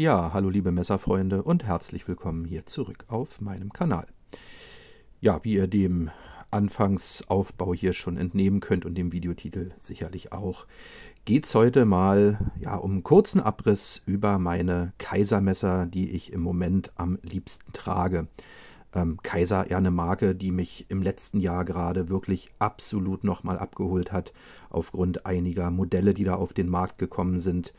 Ja, hallo liebe Messerfreunde und herzlich willkommen hier zurück auf meinem Kanal. Ja, wie ihr dem Anfangsaufbau hier schon entnehmen könnt und dem Videotitel sicherlich auch, geht es heute mal ja, um einen kurzen Abriss über meine Kaisermesser, die ich im Moment am liebsten trage. Ähm, Kaiser, eher eine Marke, die mich im letzten Jahr gerade wirklich absolut nochmal abgeholt hat, aufgrund einiger Modelle, die da auf den Markt gekommen sind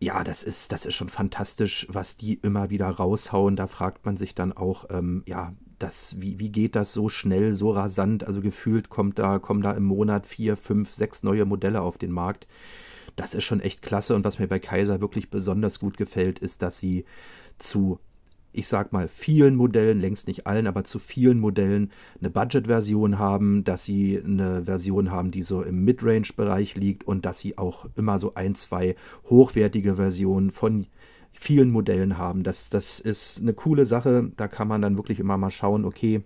ja, das ist, das ist schon fantastisch, was die immer wieder raushauen. Da fragt man sich dann auch, ähm, ja, das, wie, wie geht das so schnell, so rasant? Also gefühlt kommt da, kommen da im Monat vier, fünf, sechs neue Modelle auf den Markt. Das ist schon echt klasse. Und was mir bei Kaiser wirklich besonders gut gefällt, ist, dass sie zu ich sag mal, vielen Modellen, längst nicht allen, aber zu vielen Modellen eine Budget-Version haben, dass sie eine Version haben, die so im Midrange-Bereich liegt und dass sie auch immer so ein, zwei hochwertige Versionen von vielen Modellen haben. Das, das ist eine coole Sache. Da kann man dann wirklich immer mal schauen, okay,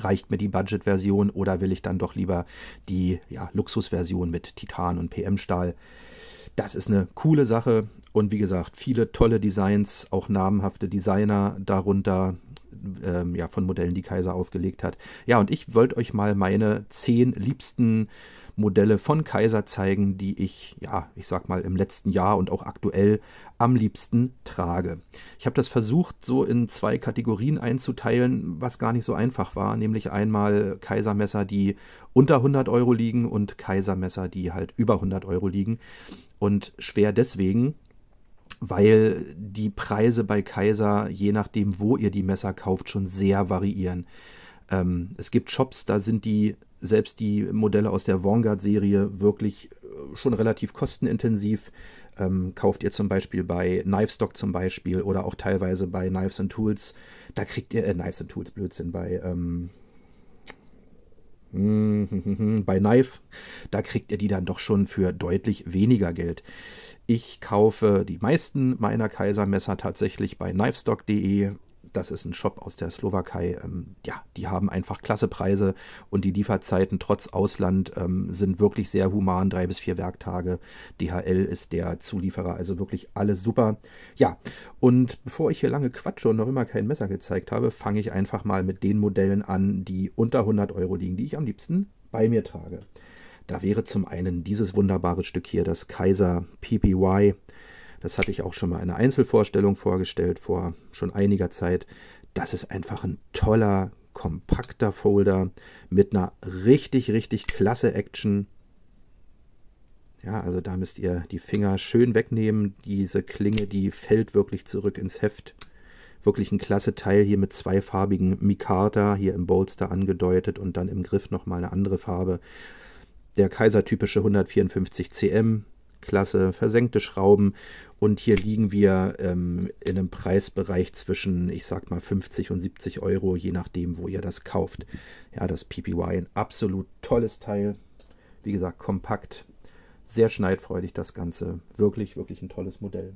reicht mir die Budget-Version oder will ich dann doch lieber die ja, Luxus-Version mit Titan und PM-Stahl? Das ist eine coole Sache und wie gesagt, viele tolle Designs, auch namhafte Designer darunter, ähm, ja, von Modellen, die Kaiser aufgelegt hat. Ja, und ich wollte euch mal meine zehn liebsten Modelle von Kaiser zeigen, die ich, ja, ich sag mal im letzten Jahr und auch aktuell am liebsten trage. Ich habe das versucht, so in zwei Kategorien einzuteilen, was gar nicht so einfach war, nämlich einmal Kaisermesser, die unter 100 Euro liegen und Kaisermesser, die halt über 100 Euro liegen. Und schwer deswegen, weil die Preise bei Kaiser, je nachdem, wo ihr die Messer kauft, schon sehr variieren. Ähm, es gibt Shops, da sind die selbst die Modelle aus der Vanguard-Serie wirklich äh, schon relativ kostenintensiv. Ähm, kauft ihr zum Beispiel bei Knivestock zum Beispiel oder auch teilweise bei Knives and Tools, da kriegt ihr, äh, Knives and Tools, Blödsinn, bei, ähm, bei Knife, da kriegt ihr die dann doch schon für deutlich weniger Geld. Ich kaufe die meisten meiner Kaisermesser tatsächlich bei knivestock.de das ist ein Shop aus der Slowakei. Ähm, ja, die haben einfach klasse Preise und die Lieferzeiten trotz Ausland ähm, sind wirklich sehr human, drei bis vier Werktage. DHL ist der Zulieferer, also wirklich alles super. Ja, und bevor ich hier lange quatsche und noch immer kein Messer gezeigt habe, fange ich einfach mal mit den Modellen an, die unter 100 Euro liegen, die ich am liebsten bei mir trage. Da wäre zum einen dieses wunderbare Stück hier, das Kaiser PPY das hatte ich auch schon mal in einer Einzelvorstellung vorgestellt vor schon einiger Zeit. Das ist einfach ein toller, kompakter Folder mit einer richtig, richtig klasse Action. Ja, also da müsst ihr die Finger schön wegnehmen. Diese Klinge, die fällt wirklich zurück ins Heft. Wirklich ein klasse Teil hier mit zweifarbigen Mikata, hier im Bolster angedeutet und dann im Griff nochmal eine andere Farbe. Der Kaiser-typische 154 cm Klasse, versenkte Schrauben. Und hier liegen wir ähm, in einem Preisbereich zwischen, ich sag mal, 50 und 70 Euro, je nachdem, wo ihr das kauft. Ja, das PPY, ein absolut tolles Teil. Wie gesagt, kompakt, sehr schneidfreudig das Ganze. Wirklich, wirklich ein tolles Modell.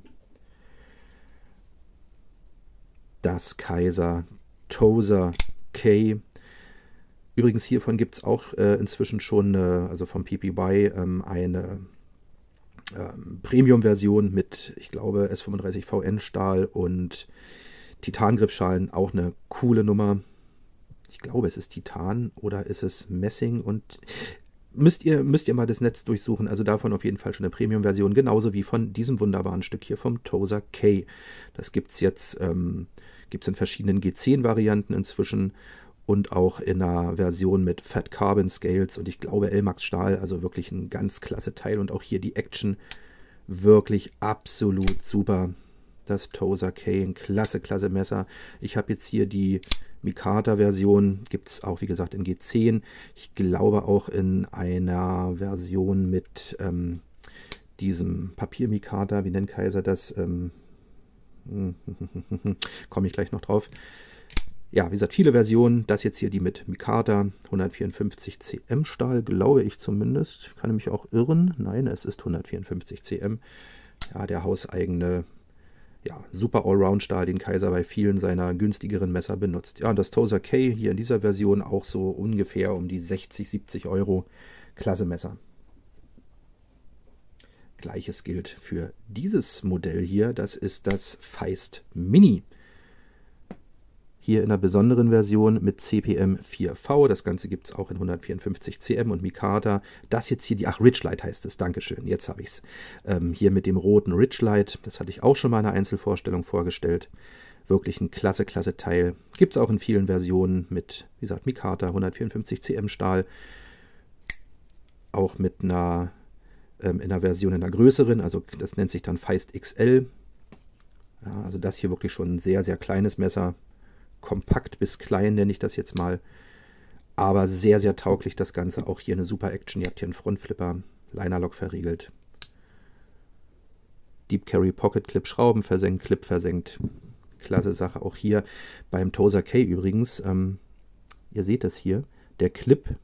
Das Kaiser Tozer K. Übrigens hiervon gibt es auch äh, inzwischen schon, eine, äh, also vom PPY, ähm, eine ähm, Premium-Version mit, ich glaube, S35 VN-Stahl und Titangriffschalen. Auch eine coole Nummer. Ich glaube, es ist Titan oder ist es Messing und müsst ihr, müsst ihr mal das Netz durchsuchen. Also davon auf jeden Fall schon eine Premium-Version, genauso wie von diesem wunderbaren Stück hier vom Tozer K. Das gibt es jetzt, ähm, gibt in verschiedenen G10-Varianten inzwischen und auch in einer Version mit Fat Carbon Scales und ich glaube Elmax Stahl, also wirklich ein ganz klasse Teil und auch hier die Action wirklich absolut super. Das Tozer K, ein klasse, klasse Messer. Ich habe jetzt hier die Mikata-Version, gibt es auch wie gesagt in G10. Ich glaube auch in einer Version mit ähm, diesem Papier-Mikata, wie nennt Kaiser das? Ähm, Komme ich gleich noch drauf ja, wie gesagt, viele Versionen. Das jetzt hier die mit Mikata 154 cm Stahl, glaube ich zumindest. Kann mich auch irren. Nein, es ist 154 cm. Ja, der hauseigene, ja, super Allround Stahl, den Kaiser bei vielen seiner günstigeren Messer benutzt. Ja, und das Tozer K hier in dieser Version auch so ungefähr um die 60, 70 Euro. Klasse Messer. Gleiches gilt für dieses Modell hier. Das ist das Feist Mini. Hier in einer besonderen Version mit CPM4V. Das Ganze gibt es auch in 154 CM und Mikata. Das jetzt hier, die, ach, Ridgelight heißt es. Dankeschön, jetzt habe ich es. Ähm, hier mit dem roten Ridgelight. Das hatte ich auch schon mal in einer Einzelvorstellung vorgestellt. Wirklich ein klasse, klasse Teil. Gibt es auch in vielen Versionen mit, wie gesagt, Mikata, 154 CM Stahl. Auch mit einer, ähm, in einer Version in einer größeren, also das nennt sich dann Feist XL. Ja, also das hier wirklich schon ein sehr, sehr kleines Messer kompakt bis klein, nenne ich das jetzt mal. Aber sehr, sehr tauglich das Ganze. Auch hier eine super Action. Ihr habt hier einen Frontflipper, Linerlock verriegelt. Deep Carry Pocket Clip Schrauben versenkt, Clip versenkt. Klasse Sache. Auch hier beim Tozer K übrigens. Ähm, ihr seht das hier. Der Clip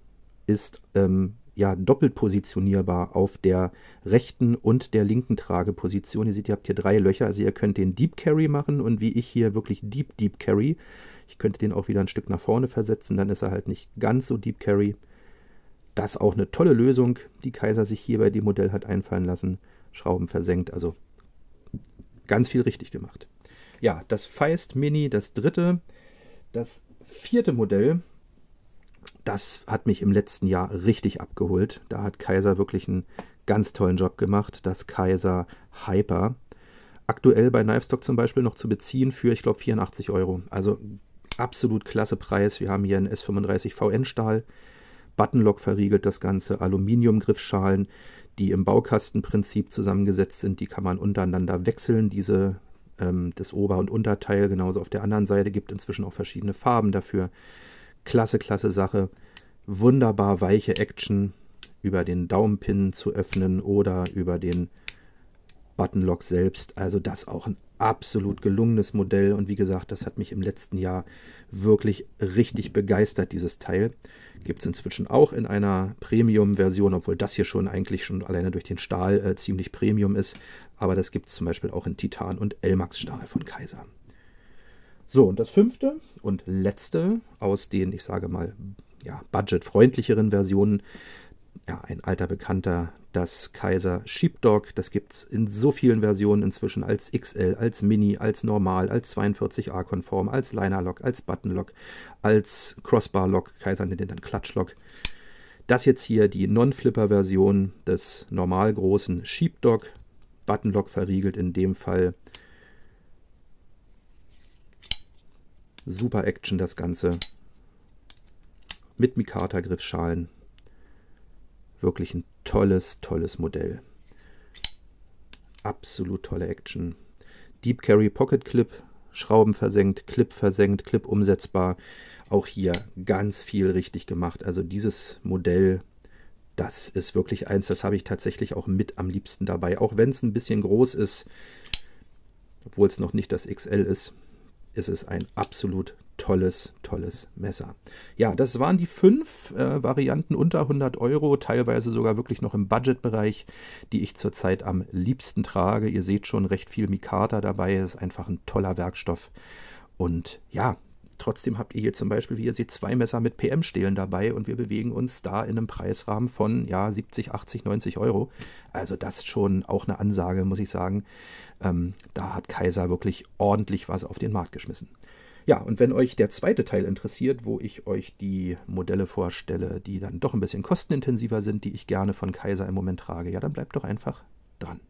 ist ähm, ja doppelt positionierbar auf der rechten und der linken Trageposition. Ihr seht, ihr habt hier drei Löcher, also ihr könnt den Deep Carry machen und wie ich hier wirklich Deep Deep Carry. Ich könnte den auch wieder ein Stück nach vorne versetzen, dann ist er halt nicht ganz so Deep Carry. Das ist auch eine tolle Lösung, die Kaiser sich hier bei dem Modell hat einfallen lassen. Schrauben versenkt, also ganz viel richtig gemacht. Ja, das Feist Mini, das dritte. Das vierte Modell das hat mich im letzten Jahr richtig abgeholt. Da hat Kaiser wirklich einen ganz tollen Job gemacht. Das Kaiser Hyper. Aktuell bei Knivestock zum Beispiel noch zu beziehen für, ich glaube, 84 Euro. Also absolut klasse Preis. Wir haben hier einen S35 VN-Stahl, Buttonlock verriegelt das Ganze, Aluminiumgriffschalen, die im Baukastenprinzip zusammengesetzt sind. Die kann man untereinander wechseln, diese, ähm, das Ober- und Unterteil. Genauso auf der anderen Seite gibt inzwischen auch verschiedene Farben dafür. Klasse, klasse Sache. Wunderbar weiche Action über den Daumenpin zu öffnen oder über den Buttonlock selbst. Also das auch ein absolut gelungenes Modell und wie gesagt, das hat mich im letzten Jahr wirklich richtig begeistert, dieses Teil. Gibt es inzwischen auch in einer Premium-Version, obwohl das hier schon eigentlich schon alleine durch den Stahl äh, ziemlich Premium ist, aber das gibt es zum Beispiel auch in Titan und Elmax-Stahl von Kaiser. So, und das fünfte und letzte aus den, ich sage mal, ja, budgetfreundlicheren Versionen, ja, ein alter Bekannter, das Kaiser Sheepdog. Das gibt es in so vielen Versionen inzwischen als XL, als Mini, als Normal, als 42a-konform, als Liner-Lock, als Button-Lock, als Crossbar-Lock. Kaiser nennt den dann Klatsch-Lock. Das jetzt hier die Non-Flipper-Version des normalgroßen Sheepdog. Button-Lock verriegelt in dem Fall. Super Action das Ganze. Mit Mikata-Griffschalen. Wirklich ein tolles, tolles Modell. Absolut tolle Action. Deep Carry Pocket Clip. Schrauben versenkt, Clip versenkt, Clip umsetzbar. Auch hier ganz viel richtig gemacht. Also dieses Modell das ist wirklich eins, das habe ich tatsächlich auch mit am liebsten dabei. Auch wenn es ein bisschen groß ist, obwohl es noch nicht das XL ist ist es ein absolut tolles, tolles Messer. Ja, das waren die fünf äh, Varianten unter 100 Euro, teilweise sogar wirklich noch im Budgetbereich, die ich zurzeit am liebsten trage. Ihr seht schon recht viel Mikata dabei, ist einfach ein toller Werkstoff. Und ja, Trotzdem habt ihr hier zum Beispiel, wie ihr seht, zwei Messer mit PM-Stelen dabei und wir bewegen uns da in einem Preisrahmen von ja 70, 80, 90 Euro. Also das ist schon auch eine Ansage, muss ich sagen. Ähm, da hat Kaiser wirklich ordentlich was auf den Markt geschmissen. Ja, und wenn euch der zweite Teil interessiert, wo ich euch die Modelle vorstelle, die dann doch ein bisschen kostenintensiver sind, die ich gerne von Kaiser im Moment trage, ja, dann bleibt doch einfach dran.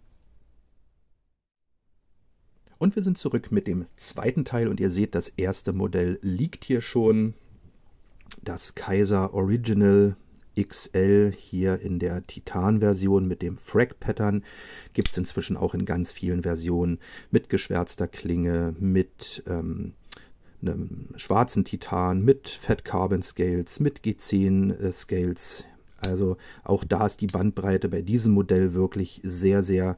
Und wir sind zurück mit dem zweiten Teil und ihr seht, das erste Modell liegt hier schon. Das Kaiser Original XL hier in der Titan-Version mit dem Frag-Pattern. Gibt es inzwischen auch in ganz vielen Versionen mit geschwärzter Klinge, mit ähm, einem schwarzen Titan, mit Fat Carbon Scales, mit G10 äh, Scales. Also auch da ist die Bandbreite bei diesem Modell wirklich sehr, sehr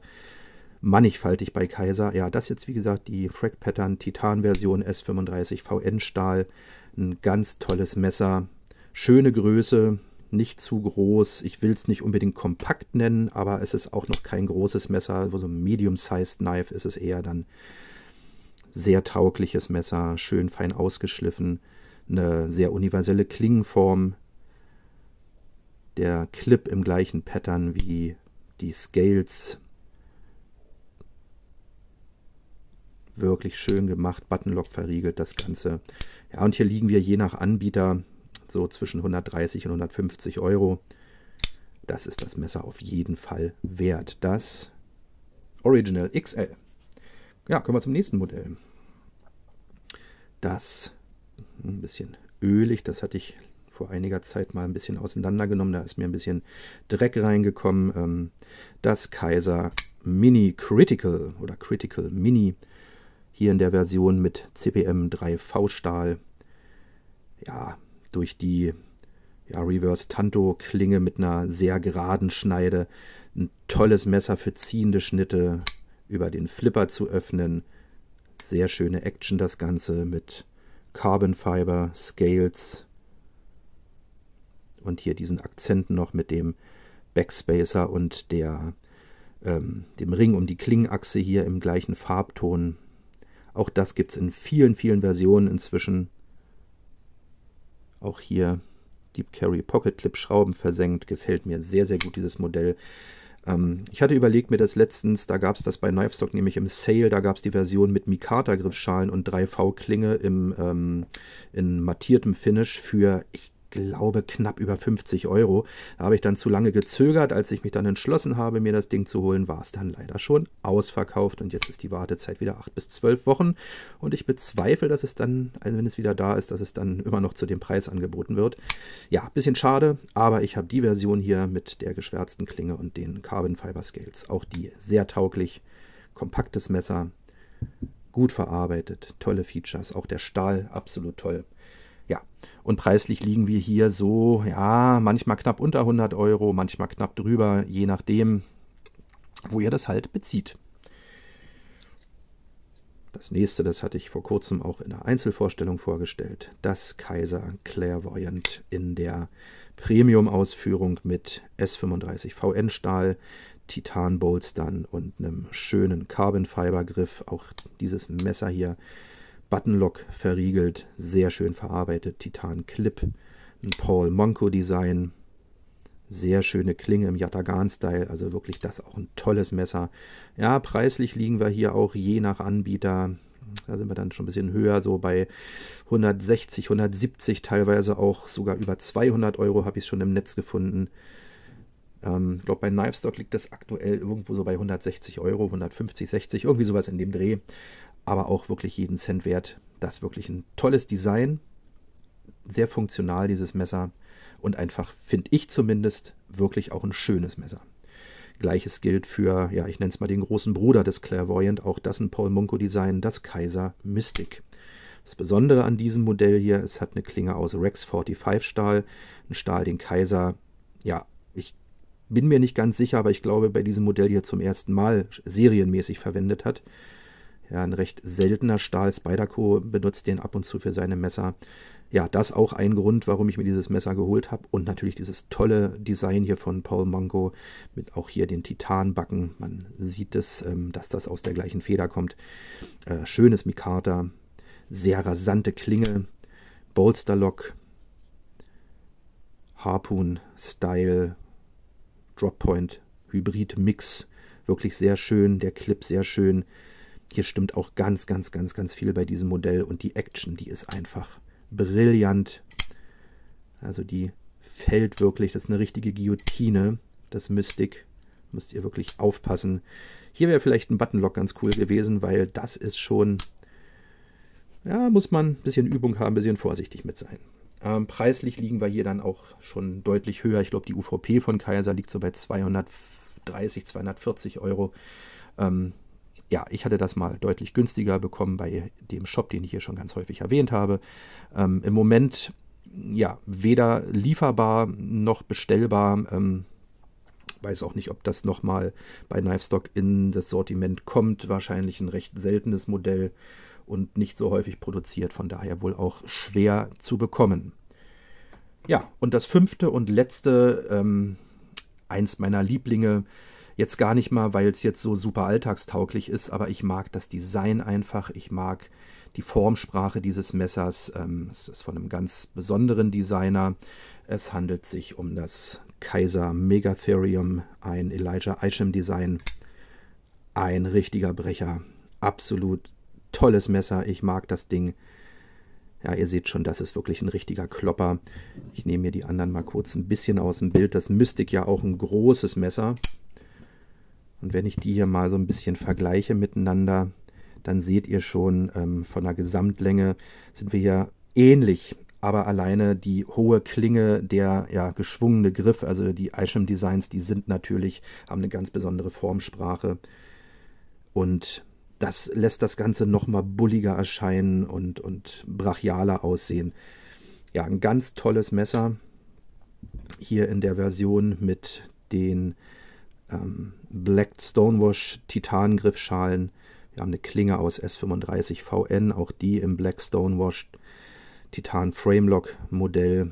mannigfaltig bei Kaiser. Ja, das jetzt wie gesagt die Frack Pattern Titan Version S35 VN Stahl. Ein ganz tolles Messer. Schöne Größe, nicht zu groß. Ich will es nicht unbedingt kompakt nennen, aber es ist auch noch kein großes Messer. So ein medium-sized Knife ist es eher dann. Sehr taugliches Messer, schön fein ausgeschliffen. Eine sehr universelle Klingenform. Der Clip im gleichen Pattern wie die Scales Wirklich schön gemacht, Buttonlock verriegelt das Ganze. Ja, und hier liegen wir je nach Anbieter so zwischen 130 und 150 Euro. Das ist das Messer auf jeden Fall wert. Das Original XL. Ja, kommen wir zum nächsten Modell. Das, hm, ein bisschen ölig, das hatte ich vor einiger Zeit mal ein bisschen auseinandergenommen. Da ist mir ein bisschen Dreck reingekommen. Ähm, das Kaiser Mini Critical oder Critical Mini hier in der Version mit CPM 3V Stahl. Ja, durch die ja, Reverse Tanto Klinge mit einer sehr geraden Schneide. Ein tolles Messer für ziehende Schnitte über den Flipper zu öffnen. Sehr schöne Action das Ganze mit Carbon Fiber, Scales und hier diesen Akzenten noch mit dem Backspacer und der, ähm, dem Ring um die Klingenachse hier im gleichen Farbton. Auch das gibt es in vielen, vielen Versionen inzwischen. Auch hier Deep Carry Pocket Clip Schrauben versenkt. Gefällt mir sehr, sehr gut dieses Modell. Ähm, ich hatte überlegt mir das letztens, da gab es das bei Knivestock nämlich im Sale, da gab es die Version mit Mikata Griffschalen und 3V Klinge im, ähm, in mattiertem Finish für, ich glaube knapp über 50 Euro. Da habe ich dann zu lange gezögert. Als ich mich dann entschlossen habe, mir das Ding zu holen, war es dann leider schon ausverkauft. Und jetzt ist die Wartezeit wieder 8 bis 12 Wochen. Und ich bezweifle, dass es dann, also wenn es wieder da ist, dass es dann immer noch zu dem Preis angeboten wird. Ja, bisschen schade, aber ich habe die Version hier mit der geschwärzten Klinge und den Carbon Fiber Scales. Auch die sehr tauglich. Kompaktes Messer, gut verarbeitet, tolle Features, auch der Stahl absolut toll. Ja, und preislich liegen wir hier so, ja, manchmal knapp unter 100 Euro, manchmal knapp drüber, je nachdem, wo ihr das halt bezieht. Das nächste, das hatte ich vor kurzem auch in der Einzelvorstellung vorgestellt, das Kaiser Clairvoyant in der Premium-Ausführung mit S35 VN-Stahl, Titan-Bolstern und einem schönen Carbon-Fiber-Griff. Auch dieses Messer hier Buttonlock verriegelt, sehr schön verarbeitet, Titan Clip, ein Paul Monco Design, sehr schöne Klinge im Yatagan-Style, also wirklich das auch ein tolles Messer. Ja, preislich liegen wir hier auch je nach Anbieter, da sind wir dann schon ein bisschen höher, so bei 160, 170, teilweise auch sogar über 200 Euro habe ich schon im Netz gefunden. Ähm, ich ähm, glaube, bei Knivestock liegt das aktuell irgendwo so bei 160 Euro, 150, 60, irgendwie sowas in dem Dreh aber auch wirklich jeden Cent wert. Das ist wirklich ein tolles Design, sehr funktional dieses Messer und einfach, finde ich zumindest, wirklich auch ein schönes Messer. Gleiches gilt für, ja, ich nenne es mal den großen Bruder des Clairvoyant, auch das ein Paul Munko Design, das Kaiser Mystic. Das Besondere an diesem Modell hier, es hat eine Klinge aus Rex 45 Stahl, ein Stahl, den Kaiser, ja, ich bin mir nicht ganz sicher, aber ich glaube, bei diesem Modell hier zum ersten Mal serienmäßig verwendet hat. Ja, ein recht seltener Stahl. Spyderco benutzt den ab und zu für seine Messer. Ja, das auch ein Grund, warum ich mir dieses Messer geholt habe. Und natürlich dieses tolle Design hier von Paul Mango mit auch hier den Titanbacken. Man sieht es, ähm, dass das aus der gleichen Feder kommt. Äh, schönes Mikata, sehr rasante Klinge, Bolsterlock, Harpoon-Style, Droppoint, Hybrid-Mix. Wirklich sehr schön, der Clip sehr schön hier stimmt auch ganz, ganz, ganz, ganz viel bei diesem Modell und die Action, die ist einfach brillant. Also die fällt wirklich, das ist eine richtige Guillotine, das Mystic. Müsst ihr wirklich aufpassen. Hier wäre vielleicht ein Buttonlock ganz cool gewesen, weil das ist schon, ja, muss man ein bisschen Übung haben, ein bisschen vorsichtig mit sein. Ähm, preislich liegen wir hier dann auch schon deutlich höher. Ich glaube, die UVP von Kaiser liegt so bei 230, 240 Euro. Ähm, ja, ich hatte das mal deutlich günstiger bekommen bei dem Shop, den ich hier schon ganz häufig erwähnt habe. Ähm, Im Moment ja weder lieferbar noch bestellbar. Ähm, weiß auch nicht, ob das nochmal bei Knivestock in das Sortiment kommt. Wahrscheinlich ein recht seltenes Modell und nicht so häufig produziert, von daher wohl auch schwer zu bekommen. Ja, und das fünfte und letzte, ähm, eins meiner Lieblinge, Jetzt gar nicht mal, weil es jetzt so super alltagstauglich ist, aber ich mag das Design einfach. Ich mag die Formsprache dieses Messers. Ähm, es ist von einem ganz besonderen Designer. Es handelt sich um das Kaiser Megatherium, ein Elijah Isham Design. Ein richtiger Brecher. Absolut tolles Messer. Ich mag das Ding. Ja, ihr seht schon, das ist wirklich ein richtiger Klopper. Ich nehme mir die anderen mal kurz ein bisschen aus dem Bild. Das Mystic ja auch ein großes Messer. Und wenn ich die hier mal so ein bisschen vergleiche miteinander, dann seht ihr schon, ähm, von der Gesamtlänge sind wir hier ähnlich. Aber alleine die hohe Klinge, der ja, geschwungene Griff, also die Eichem Designs, die sind natürlich, haben eine ganz besondere Formsprache. Und das lässt das Ganze nochmal bulliger erscheinen und, und brachialer aussehen. Ja, ein ganz tolles Messer. Hier in der Version mit den ähm, Black Stonewash Titangriffschalen. Wir haben eine Klinge aus S35 VN, auch die im Black Stonewash Titan Framelock Modell.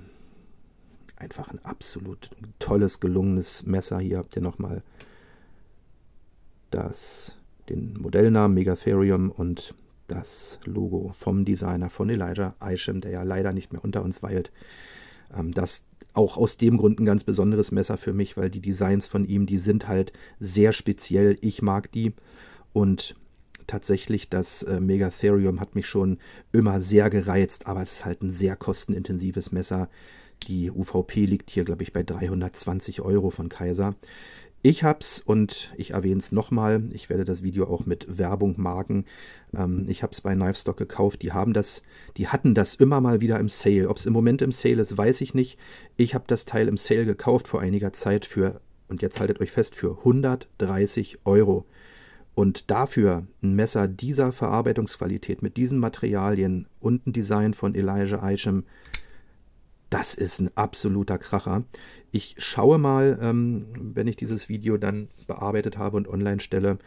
Einfach ein absolut tolles, gelungenes Messer. Hier habt ihr nochmal das, den Modellnamen Megatherium und das Logo vom Designer von Elijah Isham, der ja leider nicht mehr unter uns weilt. Ähm, das auch aus dem Grund ein ganz besonderes Messer für mich, weil die Designs von ihm, die sind halt sehr speziell. Ich mag die und tatsächlich das äh, Megatherium hat mich schon immer sehr gereizt, aber es ist halt ein sehr kostenintensives Messer. Die UVP liegt hier, glaube ich, bei 320 Euro von Kaiser. Ich hab's und ich erwähne es nochmal. Ich werde das Video auch mit Werbung marken. Ähm, ich es bei Knivstock gekauft. Die haben das, die hatten das immer mal wieder im Sale. Ob es im Moment im Sale ist, weiß ich nicht. Ich habe das Teil im Sale gekauft vor einiger Zeit für, und jetzt haltet euch fest, für 130 Euro. Und dafür ein Messer dieser Verarbeitungsqualität mit diesen Materialien und ein Design von Elijah Eicham das ist ein absoluter Kracher. Ich schaue mal, ähm, wenn ich dieses Video dann bearbeitet habe und online stelle,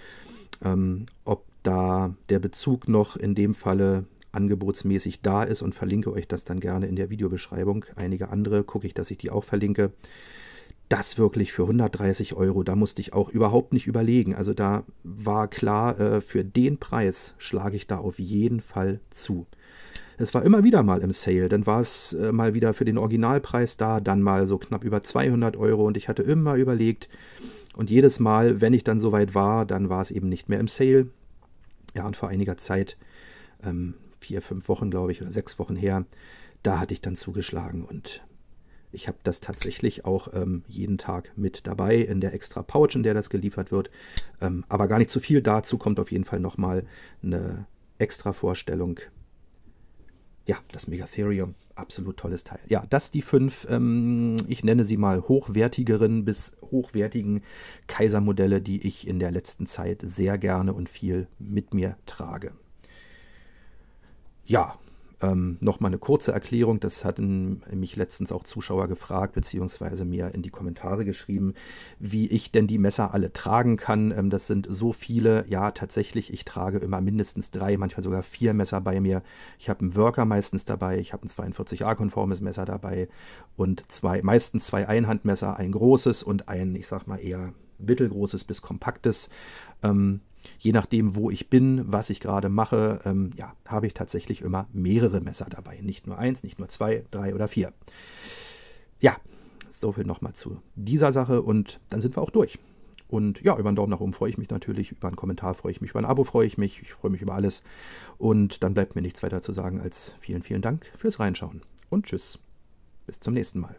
ähm, ob da der Bezug noch in dem Falle angebotsmäßig da ist und verlinke euch das dann gerne in der Videobeschreibung. Einige andere gucke ich, dass ich die auch verlinke. Das wirklich für 130 Euro, da musste ich auch überhaupt nicht überlegen. Also da war klar, äh, für den Preis schlage ich da auf jeden Fall zu. Es war immer wieder mal im Sale, dann war es äh, mal wieder für den Originalpreis da, dann mal so knapp über 200 Euro und ich hatte immer überlegt und jedes Mal, wenn ich dann soweit war, dann war es eben nicht mehr im Sale. Ja, und vor einiger Zeit, ähm, vier, fünf Wochen glaube ich oder sechs Wochen her, da hatte ich dann zugeschlagen und ich habe das tatsächlich auch ähm, jeden Tag mit dabei in der extra Pouch, in der das geliefert wird. Ähm, aber gar nicht zu viel dazu kommt auf jeden Fall nochmal eine extra Vorstellung ja, das Megatherium, absolut tolles Teil. Ja, das die fünf, ähm, ich nenne sie mal hochwertigeren bis hochwertigen Kaisermodelle, die ich in der letzten Zeit sehr gerne und viel mit mir trage. Ja, ähm, Nochmal eine kurze Erklärung, das hatten mich letztens auch Zuschauer gefragt, beziehungsweise mir in die Kommentare geschrieben, wie ich denn die Messer alle tragen kann. Ähm, das sind so viele, ja tatsächlich, ich trage immer mindestens drei, manchmal sogar vier Messer bei mir. Ich habe einen Worker meistens dabei, ich habe ein 42a-konformes Messer dabei und zwei, meistens zwei Einhandmesser, ein großes und ein, ich sag mal eher mittelgroßes bis kompaktes. Ähm, je nachdem, wo ich bin, was ich gerade mache, ähm, ja, habe ich tatsächlich immer mehrere Messer dabei. Nicht nur eins, nicht nur zwei, drei oder vier. Ja, so viel nochmal zu dieser Sache und dann sind wir auch durch. Und ja, über einen Daumen nach oben freue ich mich natürlich, über einen Kommentar freue ich mich, über ein Abo freue ich mich, ich freue mich über alles. Und dann bleibt mir nichts weiter zu sagen als vielen, vielen Dank fürs Reinschauen und tschüss. Bis zum nächsten Mal.